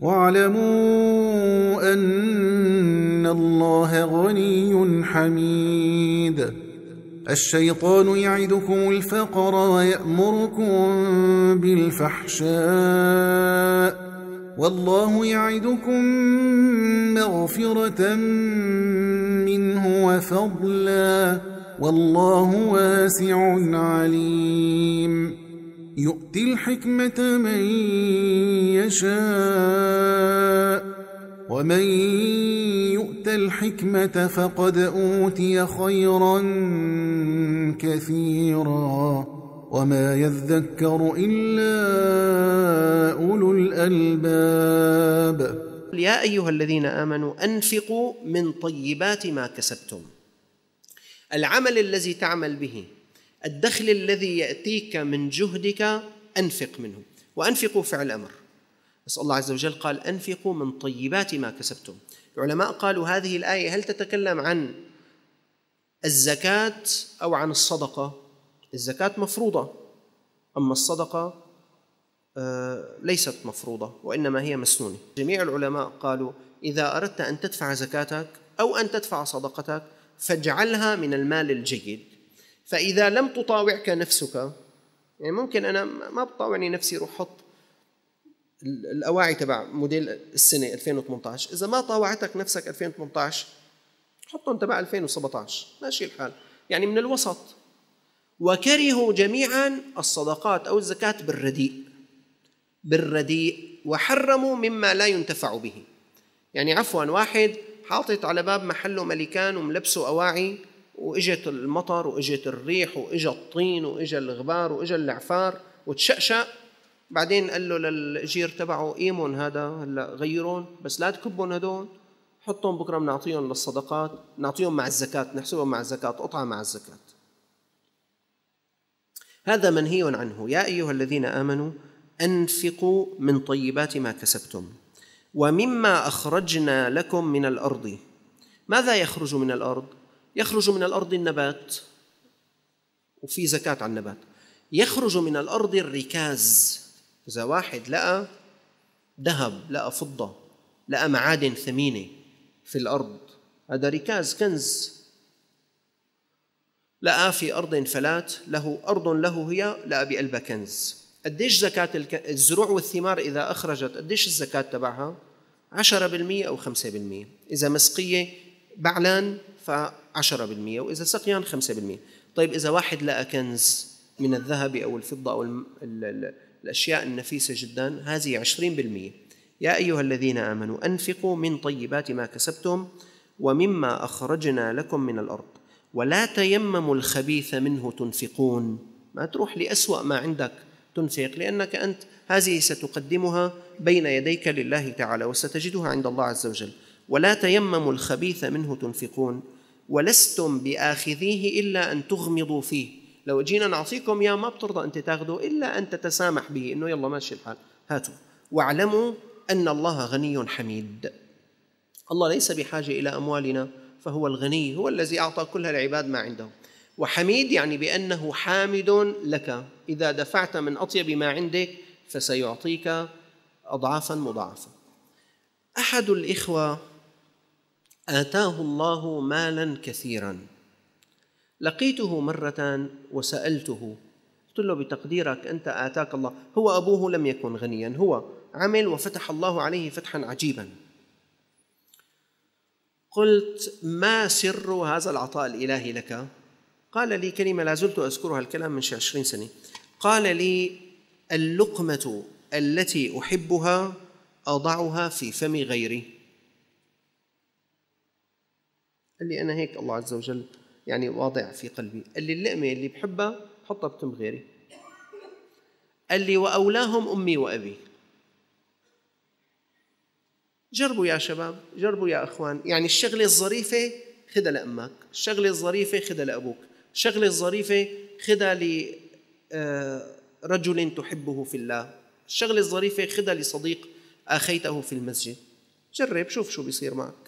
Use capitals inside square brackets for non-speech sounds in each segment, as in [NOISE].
واعلموا أن الله غني حميد الشيطان يعدكم الفقر ويأمركم بالفحشاء والله يعدكم مغفرة منه وفضلا والله واسع عليم يؤتي الحكمة من يشاء ومن يؤت الحكمة فقد أوتي خيرا كثيرا وما يذكر إلا أولو الألباب يا أيها الذين آمنوا أنفقوا من طيبات ما كسبتم العمل الذي تعمل به الدخل الذي يأتيك من جهدك أنفق منه وأنفقوا فعل أمر بس الله عز وجل قال أنفقوا من طيبات ما كسبتم العلماء قالوا هذه الآية هل تتكلم عن الزكاة أو عن الصدقة الزكاة مفروضة أما الصدقة آه، ليست مفروضة وإنما هي مسنونة جميع العلماء قالوا إذا أردت أن تدفع زكاتك أو أن تدفع صدقتك فاجعلها من المال الجيد فإذا لم تطاوعك نفسك يعني ممكن أنا ما بطاوعني نفسي روح حط الأواعي تبع موديل السنة 2018 إذا ما طاوعتك نفسك 2018 حطهم تبع 2017 ماشي الحال يعني من الوسط وكرهوا جميعا الصدقات أو الزكاة بالرديء بالرديء وحرموا مما لا ينتفع به يعني عفوا واحد حاطط على باب محله ملكان وملبسه أواعي واجت المطر واجت الريح واجا الطين واجا الغبار واجا العفار وتشقشق بعدين قال له للجير تبعه ايمون هذا هلا غيرون بس لا تكبهم هدول حطهم بكره بنعطيهم للصدقات نعطيهم مع الزكاه نحسبهم مع الزكاه قطعه مع الزكاه هذا منهي عنه يا ايها الذين امنوا انفقوا من طيبات ما كسبتم ومما اخرجنا لكم من الارض ماذا يخرج من الارض يخرج من الأرض النبات وفي زكاة على النبات يخرج من الأرض الركاز إذا واحد لقى ذهب لقى فضة لقى معادن ثمينة في الأرض هذا ركاز كنز لقى في أرض فلات له أرض له هي لقى بقلبها كنز قديش زكاة الزروع والثمار إذا أخرجت قديش الزكاة تبعها 10% أو 5% إذا مسقية بعلان ف 10% وإذا سقيان 5% طيب إذا واحد لقى كنز من الذهب أو الفضة أو الأشياء النفيسة جدا هذه 20% يا أيها الذين آمنوا أنفقوا من طيبات ما كسبتم ومما أخرجنا لكم من الأرض ولا تيمموا الخبيث منه تنفقون ما تروح لأسوأ ما عندك تنفق لأنك أنت هذه ستقدمها بين يديك لله تعالى وستجدها عند الله عز وجل ولا تيمموا الخبيث منه تنفقون ولستم باخذيه الا ان تغمضوا فيه لو جينا نعطيكم يا ما بترضى انت تاخذه الا ان تتسامح به انه يلا ماشي الحال هاتوا واعلموا ان الله غني حميد الله ليس بحاجه الى اموالنا فهو الغني هو الذي اعطى كل العباد ما عندهم وحميد يعني بانه حامد لك اذا دفعت من اطيب ما عندك فسيعطيك اضعافا مضاعفه احد الاخوه آتاه الله مالا كثيرا لقيته مرة وسألته قلت له بتقديرك أنت آتاك الله هو أبوه لم يكن غنيا هو عمل وفتح الله عليه فتحا عجيبا قلت ما سر هذا العطاء الإلهي لك قال لي كلمة لا زلت أذكرها الكلام من عشرين سنة قال لي اللقمة التي أحبها أضعها في فم غيري قال لي أنا هيك الله عز وجل يعني واضع في قلبي قال لي اللقمة اللي بحبها بحطها بتم غيري قال لي وأولاهم أمي وأبي جربوا يا شباب جربوا يا أخوان يعني الشغلة الظريفة خذها لأمك الشغلة الظريفة خذها لأبوك الشغلة الظريفة ل لرجل آه، تحبه في الله الشغلة الظريفة خذها لصديق آخيته في المسجد جرب شوف شو بيصير معك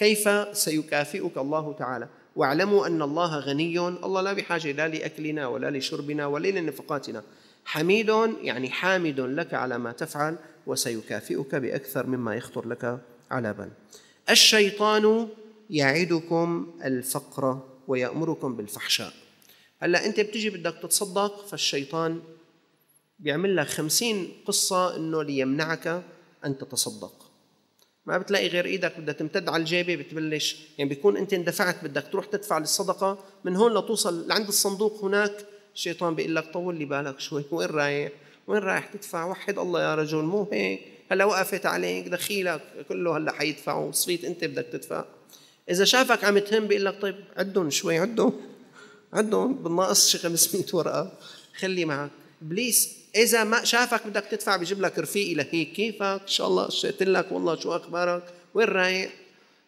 كيف سيكافئك الله تعالى واعلموا أن الله غني الله لا بحاجة لا لأكلنا ولا لشربنا ولا لنفقاتنا حميد يعني حامد لك على ما تفعل وسيكافئك بأكثر مما يخطر لك على بال الشيطان يعدكم الفقر ويأمركم بالفحشاء هلا أنت بتجي بدك تتصدق فالشيطان بيعمل لك خمسين قصة أنه ليمنعك أن تتصدق ما بتلاقي غير ايدك بدها تمتد على الجيبه بتبلش يعني بيكون انت اندفعت بدك تروح تدفع للصدقه من هون لتوصل لعند الصندوق هناك الشيطان بيقول لك طول لي بالك شوي [LAUGHS] وين رايح وين رايح تدفع وحد الله يا رجل مو هيك هلا وقفت عليك دخيلك كله هلا حيدفعوا صفيت انت بدك تدفع اذا شافك عم تهم بيقول لك طيب عدهم شوي عدهم عدهم بالناقص شي 500 ورقه خلي معك ابليس اذا ما شافك بدك تدفع بجيب لك رفيقي لهيك كيفك ان شاء الله اشتقت لك والله شو اخبارك وين رايح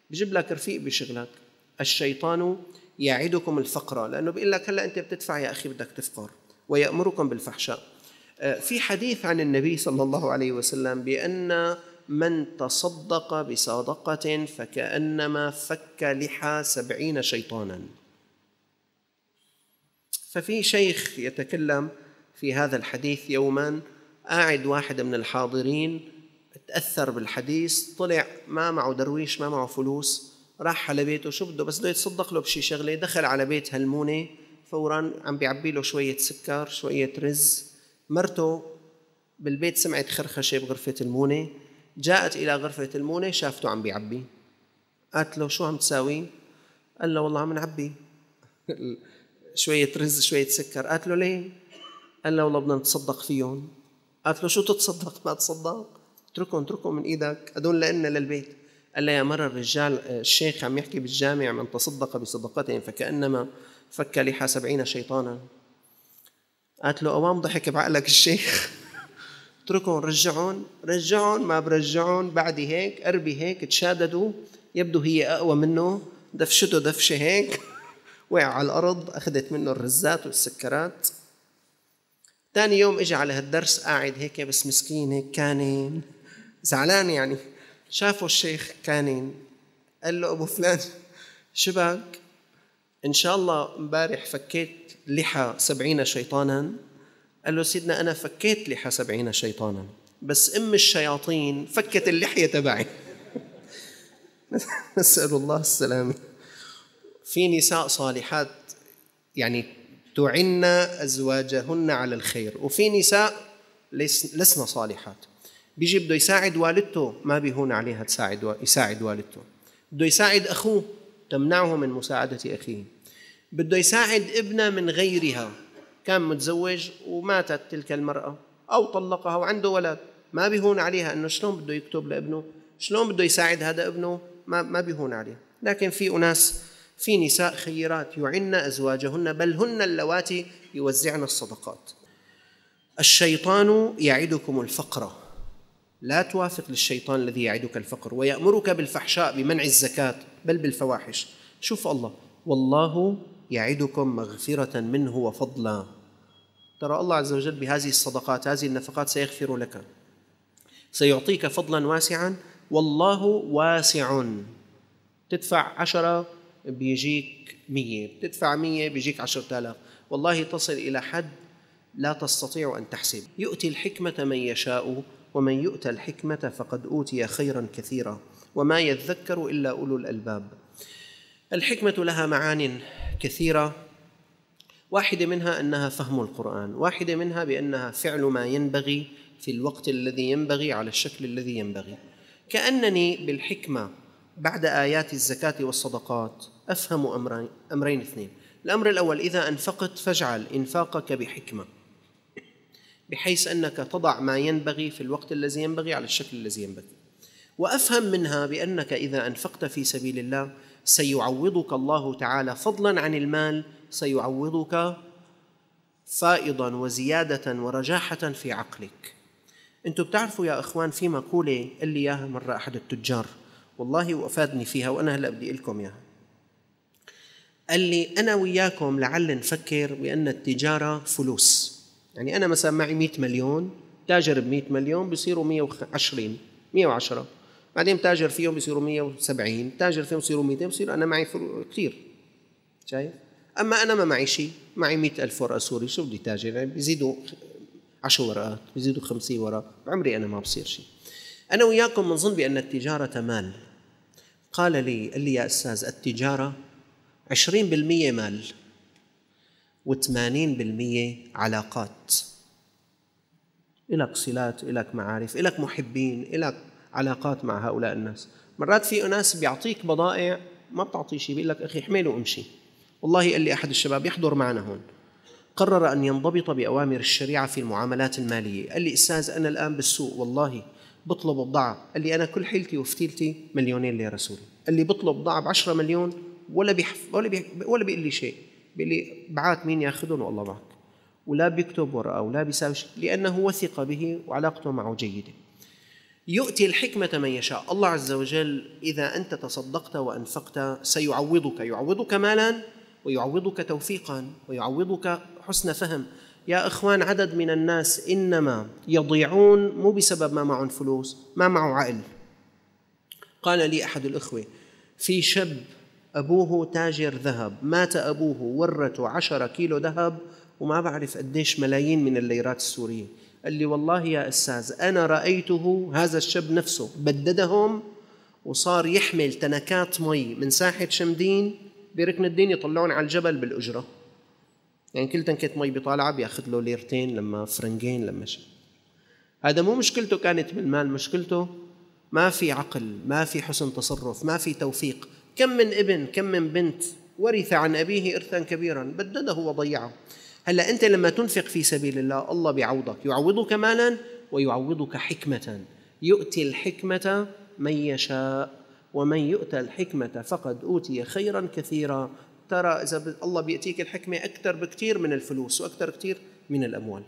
بجيب لك رفيق بشغلك الشيطان يعدكم الفقر لانه بيقول لك هلا انت بتدفع يا اخي بدك تفقر ويامركم بالفحشاء آه، في حديث عن النبي صلى الله عليه وسلم بان من تصدق بصدقه فكانما فك لحى سبعين شيطانا ففي شيخ يتكلم في هذا الحديث يوما قاعد واحد من الحاضرين تأثر بالحديث طلع ما معه درويش ما معه فلوس راح على بيته شو بده بس بده يتصدق له بشي شغلة دخل على بيت هالمونة فورا عم بيعبي له شوية سكر شوية رز مرته بالبيت سمعت خرخشة بغرفة المونة جاءت إلى غرفة المونة شافته عم بيعبي قالت له شو عم تساوي قال له والله عم نعبي [LAUGHS] شوية رز شوية سكر قالت له ليه قال له والله بدنا نتصدق فيهم قالت له شو تتصدق ما تصدق اتركهم اتركهم من ايدك هدول لنا للبيت قال لها يا مرة الرجال الشيخ عم يحكي بالجامع من تصدق بصدقتهم فكأنما فك لحى سبعين شيطانا قالت له أوام ضحك بعقلك الشيخ [LAUGHS] اتركهم رجعهم رجعهم ما برجعهم بعد هيك قربي هيك تشاددوا يبدو هي أقوى منه دفشته دفشة هيك [LAUGHS] وقع على الأرض أخذت منه الرزات والسكرات ثاني يوم اجى على هالدرس قاعد هيك بس مسكين هيك كانن زعلان يعني شافه الشيخ كانن قال له ابو فلان شبك ان شاء الله امبارح فكيت لحى سبعين شيطانا قال له سيدنا انا فكيت لحى سبعين شيطانا بس ام الشياطين فكت اللحيه تبعي [LAUGHS] نسال الله السلامه في نساء صالحات يعني تعن أزواجهن على الخير وفي نساء لسنا صالحات بيجي بده يساعد والدته ما بيهون عليها تساعد و... يساعد والدته بده يساعد أخوه تمنعه من مساعدة أخيه بده يساعد ابنه من غيرها كان متزوج وماتت تلك المرأة أو طلقها وعنده ولد ما بيهون عليها أنه شلون بده يكتب لابنه شلون بده يساعد هذا ابنه ما, ما بيهون عليه لكن في أناس في نساء خيرات يعن ازواجهن بل هن اللواتي يوزعن الصدقات الشيطان يعدكم الفقر لا توافق للشيطان الذي يعدك الفقر ويامرك بالفحشاء بمنع الزكاه بل بالفواحش شوف الله والله يعدكم مغفره منه وفضلا ترى الله عز وجل بهذه الصدقات هذه النفقات سيغفر لك سيعطيك فضلا واسعا والله واسع تدفع عشرة بيجيك مية بتدفع مية بيجيك عشرة آلاف والله تصل إلى حد لا تستطيع أن تحسب يؤتي الحكمة من يشاء ومن يؤتى الحكمة فقد أوتي خيرا كثيرا وما يذكر إلا أولو الألباب الحكمة لها معان كثيرة واحدة منها أنها فهم القرآن واحدة منها بأنها فعل ما ينبغي في الوقت الذي ينبغي على الشكل الذي ينبغي كأنني بالحكمة بعد آيات الزكاة والصدقات أفهم أمرين, أمرين اثنين الأمر الأول إذا أنفقت فاجعل إنفاقك بحكمة بحيث أنك تضع ما ينبغي في الوقت الذي ينبغي على الشكل الذي ينبغي وأفهم منها بأنك إذا أنفقت في سبيل الله سيعوضك الله تعالى فضلا عن المال سيعوضك فائضا وزيادة ورجاحة في عقلك أنتم بتعرفوا يا إخوان في مقولة قال لي إياها مرة أحد التجار والله وافادني فيها وانا هلا بدي لكم اياها قال لي انا وياكم لعل نفكر بان التجاره فلوس يعني انا مثلا معي 100 مليون تاجر ب 100 مليون بصيروا 120 110 بعدين تاجر فيهم بصيروا 170 تاجر فيهم بصيروا 200 بصير انا معي فلوس كثير شايف اما انا ما معي شيء معي 100000 ورقه سوري شو بدي تاجر يعني بيزيدوا 10 ورقات بيزيدوا 50 ورقه بعمري انا ما بصير شيء أنا وياكم بنظن بأن التجارة مال قال لي قال لي يا أستاذ التجارة 20% مال و80% علاقات إلك صلات إلك معارف إلك محبين إلك علاقات مع هؤلاء الناس مرات في أناس بيعطيك بضائع ما بتعطيه شيء بيقول لك أخي احمله وامشي والله قال لي أحد الشباب يحضر معنا هون قرر أن ينضبط بأوامر الشريعة في المعاملات المالية قال لي أستاذ أنا الآن بالسوق والله بطلب بضاعة قال لي أنا كل حيلتي وفتيلتي مليونين ليرة سوري قال لي بطلب بضاعة بعشرة 10 مليون ولا بيحف ولا بيح... ولا بيقول لي شيء بيقول لي بعات مين ياخذهم والله معك ولا بيكتب ورقة ولا بيساوي شيء لأنه وثق به وعلاقته معه جيدة يؤتي الحكمة من يشاء الله عز وجل إذا أنت تصدقت وأنفقت سيعوضك يعوضك مالا ويعوضك توفيقا ويعوضك حسن فهم يا إخوان عدد من الناس إنما يضيعون مو بسبب ما معهم فلوس ما معه عقل قال لي أحد الإخوة في شاب أبوه تاجر ذهب مات أبوه ورثه عشرة كيلو ذهب وما بعرف قديش ملايين من الليرات السورية قال لي والله يا أستاذ أنا رأيته هذا الشاب نفسه بددهم وصار يحمل تنكات مي من ساحة شمدين بركن الدين يطلعون على الجبل بالأجرة يعني كل تنكة مي بطالعة بياخذ له ليرتين لما فرنجين لما شيء هذا مو مشكلته كانت بالمال مشكلته ما في عقل ما في حسن تصرف ما في توفيق كم من ابن كم من بنت ورث عن أبيه إرثا كبيرا بدده وضيعه هلا أنت لما تنفق في سبيل الله الله بيعوضك يعوضك مالا ويعوضك حكمة يؤتي الحكمة من يشاء ومن يؤتى الحكمة فقد أوتي خيرا كثيرا ترى اذا الله بياتيك الحكمه اكثر بكثير من الفلوس واكثر كثير من الاموال